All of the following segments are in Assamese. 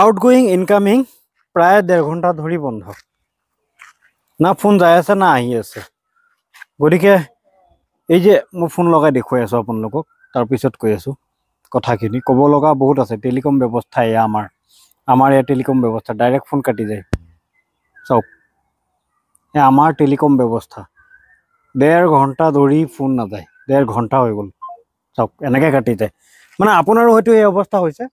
আউটগোয়িং ইনকামিং প্রায় দেড় ঘন্টা ধরি বন্ধ না ফোন যাই আছে না আহি আছে গতি এই যে মো ফোন লগাই দেখ আপনার তারপিছত কই আছো কথাখিনি কবলগা বহুত আছে টেলিকম ব্যবস্থা এয়া আমার আমার এয়া টেলিকম ব্যবস্থা ডাইরেক্ট ফোন কাটি যায় সব এ আমার টেলিকম ব্যবস্থা দেড় ঘন্টা ধরি ফোন না যায় দেড় ঘন্টা হয়ে গেল সব এনেকে কাটি যায় মানে আপনারও হয়তো এই অবস্থা হয়েছে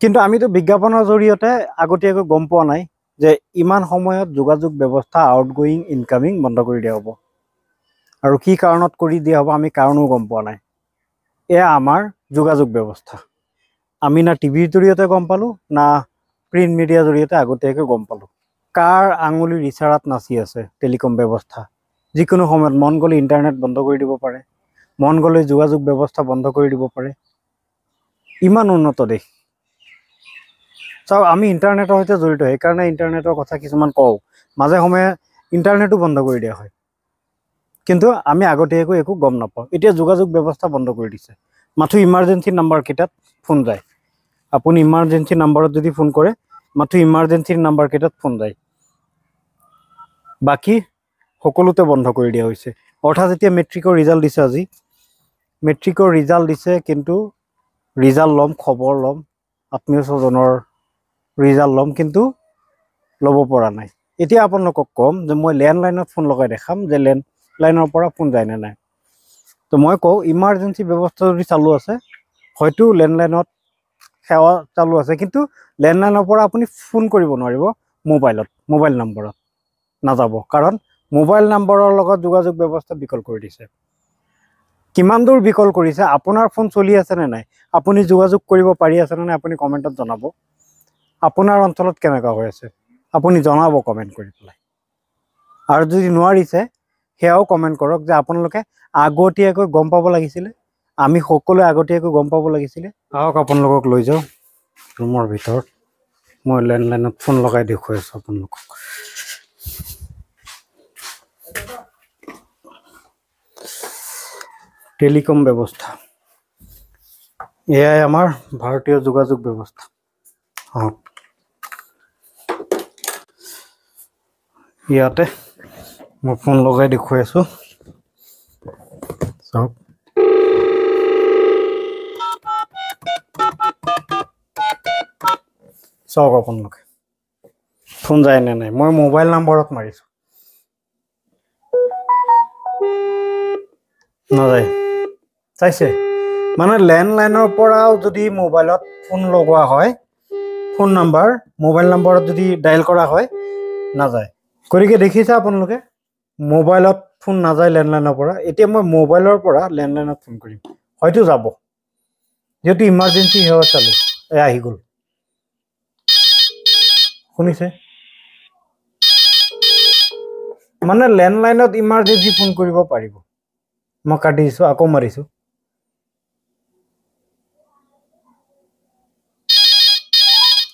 কিন্তু আমিতো বিজ্ঞাপনৰ জৰিয়তে আগতীয়াকৈ গম পোৱা নাই যে ইমান সময়ত যোগাযোগ ব্যৱস্থা আউটগয়িং ইনকামিং বন্ধ কৰি দিয়া হ'ব আৰু কি কাৰণত কৰি দিয়া হ'ব আমি কাৰণেও গম পোৱা নাই এয়া আমাৰ যোগাযোগ ব্যৱস্থা আমি না টিভিৰ জৰিয়তে গম পালোঁ না প্ৰিণ্ট মিডিয়াৰ জৰিয়তে আগতীয়াকৈ গম পালোঁ কাৰ আঙুলিৰ ইচাৰাত নাচি আছে টেলিকম ব্যৱস্থা যিকোনো সময়ত মন গ'লে ইণ্টাৰনেট বন্ধ কৰি দিব পাৰে মন গ'লে যোগাযোগ ব্যৱস্থা বন্ধ কৰি দিব পাৰে ইমান উন্নত দেশ চাওক আমি ইণ্টাৰনেটৰ সৈতে জড়িত সেইকাৰণে ইণ্টাৰনেটৰ কথা কিছুমান কওঁ মাজে সময়ে ইণ্টাৰনেটো বন্ধ কৰি দিয়া হয় কিন্তু আমি আগতীয়াকৈ একো গম নাপাওঁ এতিয়া যোগাযোগ ব্যৱস্থা বন্ধ কৰি দিছে মাথো ইমাৰ্জেঞ্চি নাম্বাৰকেইটাত ফোন যায় আপুনি ইমাৰ্জেঞ্চি নাম্বাৰত যদি ফোন কৰে মাথো ইমাৰ্জেঞ্চিৰ নাম্বাৰকেইটাত ফোন যায় বাকী সকলোতে বন্ধ কৰি দিয়া হৈছে অৰ্থাৎ যেতিয়া মেট্ৰিকৰ ৰিজাল্ট দিছে আজি মেট্ৰিকৰ ৰিজাল্ট দিছে কিন্তু ৰিজাল্ট ল'ম খবৰ ল'ম আত্মীয় স্বজনৰ ৰিজাল্ট ল'ম কিন্তু ল'ব পৰা নাই এতিয়া আপোনালোকক ক'ম যে মই লেণ্ডলাইনত ফোন লগাই দেখাম যে লেণ্ডলাইনৰ পৰা ফোন যায় নে নাই তো মই কওঁ ইমাৰ্জেঞ্চি ব্যৱস্থা যদি চালু আছে হয়তো লেণ্ডলাইনত সেৱা চালু আছে কিন্তু লেণ্ডলাইনৰ পৰা আপুনি ফোন কৰিব নোৱাৰিব মোবাইলত মোবাইল নম্বৰত নাযাব কাৰণ মোবাইল নম্বৰৰ লগত যোগাযোগ ব্যৱস্থা বিকল কৰি দিছে কিমান দূৰ বিকল কৰিছে আপোনাৰ ফোন চলি আছেনে নাই আপুনি যোগাযোগ কৰিব পাৰি আছেনে নাই আপুনি কমেণ্টত জনাব আপোনাৰ অঞ্চলত কেনেকুৱা হৈ আছে আপুনি জনাব কমেণ্ট কৰি পেলাই আৰু যদি নোৱাৰিছে সেয়াও কমেণ্ট কৰক যে আপোনালোকে আগতীয়াকৈ গম পাব লাগিছিলে আমি সকলোৱে আগতীয়াকৈ গম পাব লাগিছিলে আহক আপোনালোকক লৈ যাওঁ ৰুমৰ ভিতৰত মই লেণ্ডলাইনত ফোন লগাই দেখুৱাই আছোঁ আপোনালোকক টেলিকম ব্যৱস্থা এয়াই আমাৰ ভাৰতীয় যোগাযোগ ব্যৱস্থা আহক ইয়াতে মই ফোন লগাই দেখুৱাই আছো চাওক চাওক আপোনালোকে ফোন যায় নে নাই মই মোবাইল নাম্বাৰত মাৰিছো নাযায় চাইছে মানে লেণ্ডলাইনৰ পৰাও যদি মোবাইলত ফোন লগোৱা হয় ফোন নাম্বাৰ মোবাইল নম্বৰত যদি ডাইল কৰা হয় নাযায় গতিকে দেখিছে আপোনালোকে মোবাইলত ফোন নাযায় লেণ্ডলাইনৰ পৰা এতিয়া মই মোবাইলৰ পৰা লেণ্ডলাইনত ফোন কৰিম হয়তো যাব যিহেতু ইমাৰ্জেঞ্চি সেৱা চালোঁ এই আহি গ'ল শুনিছে মানে লেণ্ডলাইনত ইমাৰ্জেঞ্চি ফোন কৰিব পাৰিব মই কাটি দিছোঁ আকৌ মাৰিছোঁ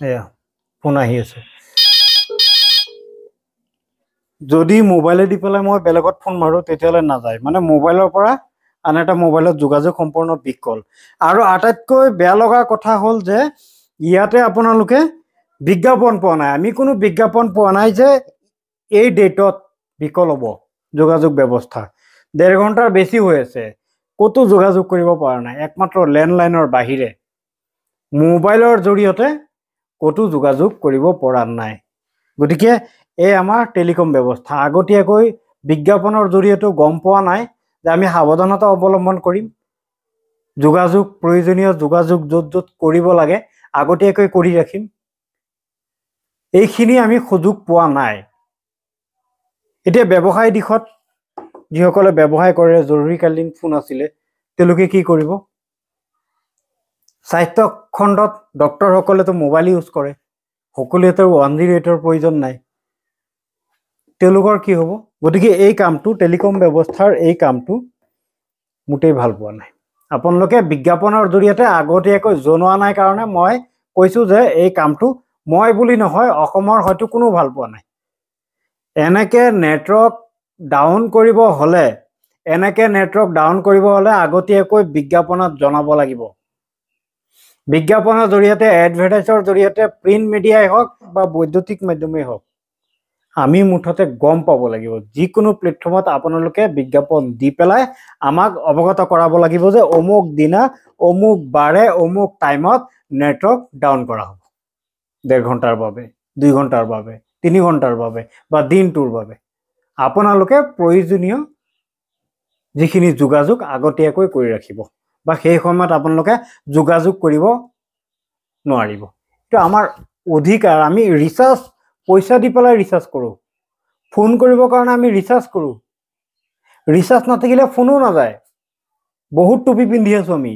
এয়া ফোন আহি আছে যদি মোবাইলে দি পেলাই মই বেলেগত ফোন মাৰো তেতিয়াহ'লে নাযায় মানে মোবাইলৰ পৰা আন এটা মোবাইলত যোগাযোগ সম্পূৰ্ণ বিকল আৰু আটাইতকৈ বেয়া লগা কথা হ'ল যে ইয়াতে আপোনালোকে বিজ্ঞাপন পোৱা নাই আমি কোনো বিজ্ঞাপন পোৱা নাই যে এই ডেটত বিকল হ'ব যোগাযোগ ব্যৱস্থা ডেৰ ঘণ্টাৰ বেছি হৈ আছে ক'তো যোগাযোগ কৰিব পৰা নাই একমাত্ৰ লেণ্ডলাইনৰ বাহিৰে মোবাইলৰ জৰিয়তে ক'তো যোগাযোগ কৰিব পৰা নাই গতিকে এই আমাৰ টেলিকম ব্যৱস্থা আগতীয়াকৈ বিজ্ঞাপনৰ জৰিয়তেও গম পোৱা নাই যে আমি সাৱধানতা অৱলম্বন কৰিম যোগাযোগ প্ৰয়োজনীয় যোগাযোগ য'ত য'ত কৰিব লাগে আগতীয়াকৈ কৰি ৰাখিম এইখিনি আমি সুযোগ পোৱা নাই এতিয়া ব্যৱসায় দিশত যিসকলে ব্যৱসায় কৰে জৰুৰীকালীন ফোন আছিলে তেওঁলোকে কি কৰিব স্বাস্থ্যখণ্ডত ডক্টৰসকলেতো মোবাইল ইউজ কৰে সকলোৱেতো ওৱান জিৰ' এইটৰ প্ৰয়োজন নাই তেওঁলোকৰ কি হ'ব গতিকে এই কামটো টেলিকম ব্যৱস্থাৰ এই কামটো মোটেই ভাল পোৱা নাই আপোনালোকে বিজ্ঞাপনৰ জৰিয়তে আগতীয়াকৈ জনোৱা নাই কাৰণে মই কৈছো যে এই কামটো মই বুলি নহয় অসমৰ হয়তো কোনো ভাল পোৱা নাই এনেকে নেটৱৰ্ক ডাউন কৰিব হ'লে এনেকে নেটৱৰ্ক ডাউন কৰিব হ'লে আগতীয়াকৈ বিজ্ঞাপনত জনাব লাগিব বিজ্ঞাপনৰ জৰিয়তে এডভাৰটাইজৰ জৰিয়তে প্ৰিণ্ট মিডিয়াই হওক বা বৈদ্যুতিক মাধ্যমেই হওক আমি মুঠতে গম পাব লাগিব যিকোনো প্লেটফৰ্মত আপোনালোকে বিজ্ঞাপন দি পেলাই আমাক অৱগত কৰাব লাগিব যে অমুক দিনা অমুক বাৰে অমুক টাইমত নেটৱৰ্ক ডাউন কৰা হ'ব ডেৰ ঘণ্টাৰ বাবে দুই ঘণ্টাৰ বাবে তিনি ঘণ্টাৰ বাবে বা দিনটোৰ বাবে আপোনালোকে প্ৰয়োজনীয় যিখিনি যোগাযোগ আগতীয়াকৈ কৰি ৰাখিব বা সেই সময়ত আপোনালোকে যোগাযোগ কৰিব নোৱাৰিব আমাৰ অধিকাৰ আমি ৰিচাৰ্জ পইচা দি পেলাই ৰিচাৰ্জ কৰোঁ ফোন কৰিবৰ কাৰণে আমি ৰিচাৰ্জ কৰোঁ ৰিচাৰ্জ নাথাকিলে ফোনো নাযায় বহুত টুপি পিন্ধি আছোঁ আমি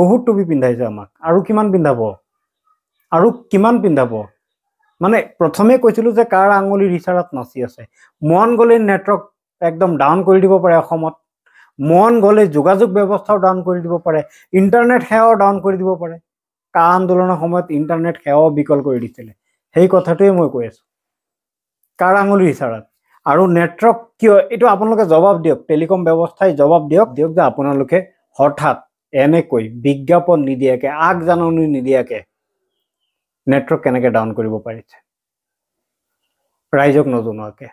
বহুত টুপি পিন্ধাইছে আমাক আৰু কিমান পিন্ধাব আৰু কিমান পিন্ধাব মানে প্ৰথমে কৈছিলোঁ যে কাৰ আঙুলি ৰিচাৰ্জত নাচি আছে মন গ'লে নেটৱৰ্ক একদম ডাউন কৰি দিব পাৰে অসমত মন গ'লে যোগাযোগ ব্যৱস্থাও ডাউন কৰি দিব পাৰে ইণ্টাৰনেট সেৱাও ডাউন কৰি দিব পাৰে কা আন্দোলনৰ সময়ত ইণ্টাৰনেট সেৱাও বিকল কৰি দিছিলে সেই কথাটোৱে মই কৈ আছো কাৰ আঙুলি বিচাৰত আৰু নেটৱৰ্ক কিয় এইটো আপোনালোকে জবাব দিয়ক টেলিকম ব্যৱস্থাই জবাব দিয়ক দিয়ক যে আপোনালোকে হঠাৎ এনেকৈ বিজ্ঞাপন নিদিয়াকৈ আগজাননী নিদিয়াকে নেটৱৰ্ক কেনেকে ডাউন কৰিব পাৰিছে ৰাইজক নজনোৱাকে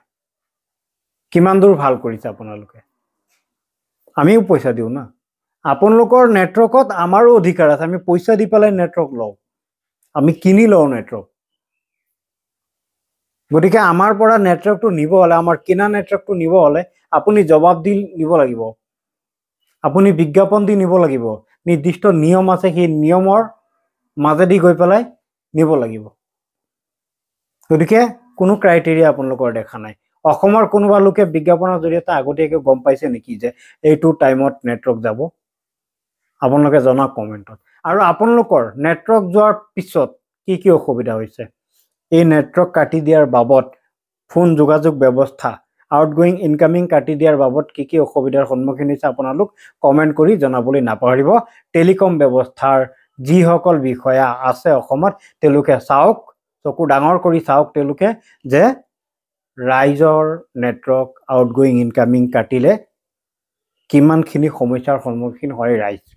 কিমান দূৰ ভাল কৰিছে আপোনালোকে আমিও পইচা দিওঁ না আপোনালোকৰ নেটৱৰ্কত আমাৰো অধিকাৰ আছে আমি পইচা দি পেলাই নেটৱৰ্ক লওঁ আমি কিনি লওঁ নেটৱৰ্ক গতিকে আমাৰ পৰা নেটৱৰ্কটো নিব হ'লে আমাৰ কিনা নেটৱৰ্কটো নিব হ'লে আপুনি জবাব দি নিব লাগিব আপুনি বিজ্ঞাপন দি নিব লাগিব নিৰ্দিষ্ট নিয়ম আছে সেই নিয়মৰ মাজেদি গৈ পেলাই নিব লাগিব গতিকে কোনো ক্ৰাইটেৰিয়া আপোনালোকৰ দেখা নাই অসমৰ কোনোবা লোকে বিজ্ঞাপনৰ জৰিয়তে আগতীয়াকৈ গম পাইছে নেকি যে এইটো টাইমত নেটৱৰ্ক যাব আপোনালোকে জনাওক কমেণ্টত আৰু আপোনালোকৰ নেটৱৰ্ক যোৱাৰ পিছত কি কি অসুবিধা হৈছে এই নেটৱৰ্ক কাটি দিয়াৰ বাবদ ফোন যোগাযোগ ব্যৱস্থা আউটগয়িং ইনকামিং কাটি দিয়াৰ বাবদ কি কি অসুবিধাৰ সন্মুখীন হৈছে আপোনালোক কমেণ্ট কৰি জনাবলৈ নাপাহৰিব টেলিকম ব্যৱস্থাৰ যিসকল বিষয়া আছে অসমত তেওঁলোকে চাওক চকু ডাঙৰ কৰি চাওক তেওঁলোকে যে ৰাইজৰ নেটৱৰ্ক আউটগয়িং ইনকামিং কাটিলে কিমানখিনি সমস্যাৰ সন্মুখীন হয় ৰাইজ